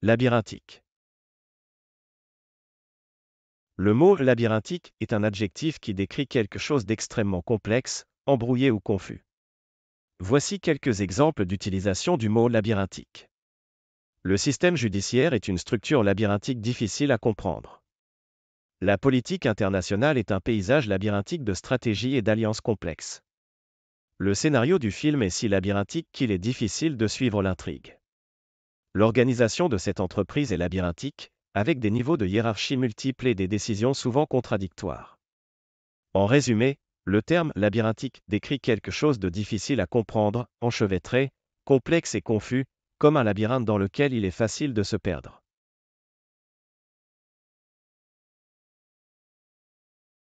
Labyrinthique. Le mot labyrinthique est un adjectif qui décrit quelque chose d'extrêmement complexe, embrouillé ou confus. Voici quelques exemples d'utilisation du mot labyrinthique. Le système judiciaire est une structure labyrinthique difficile à comprendre. La politique internationale est un paysage labyrinthique de stratégies et d'alliances complexes. Le scénario du film est si labyrinthique qu'il est difficile de suivre l'intrigue. L'organisation de cette entreprise est labyrinthique, avec des niveaux de hiérarchie multiples et des décisions souvent contradictoires. En résumé, le terme labyrinthique décrit quelque chose de difficile à comprendre, enchevêtré, complexe et confus, comme un labyrinthe dans lequel il est facile de se perdre.